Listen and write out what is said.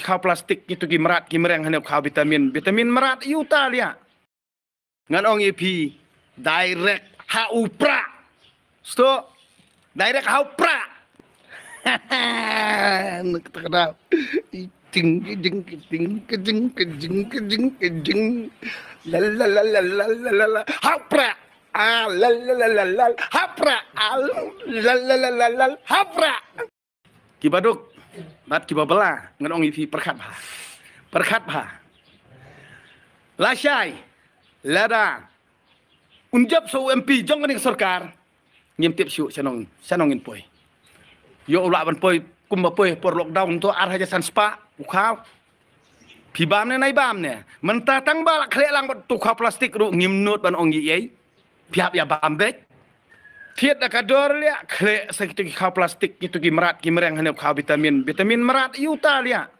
kau plastik itu gimrat gimreng hanep kau vitamin vitamin merat yuta dia ngan ong ipi direct hau pra sto direct hau pra terkenal jing jing jing jing jing jing jing la la la la la la la hau pra ah la la la la la hau pra ah la la la la la hau pra kibaduk bat ki bela nggak ong ifi perkat ba perkat ba lasai lada unjap so MP jong ngin sorkar ngim tip syu sanong sanongin poi yo ula ban poi kum ba poi por lockdown to ar jasan spa ukhaw pi bam ne nai ne tang lang ba tu plastik ru ngim nut ban ongi yei piap ya bam Tiat nak kador liak. Kerek sakit kau plastik. Itu ki merat. yang hanya kau vitamin. Vitamin merat yuta liak.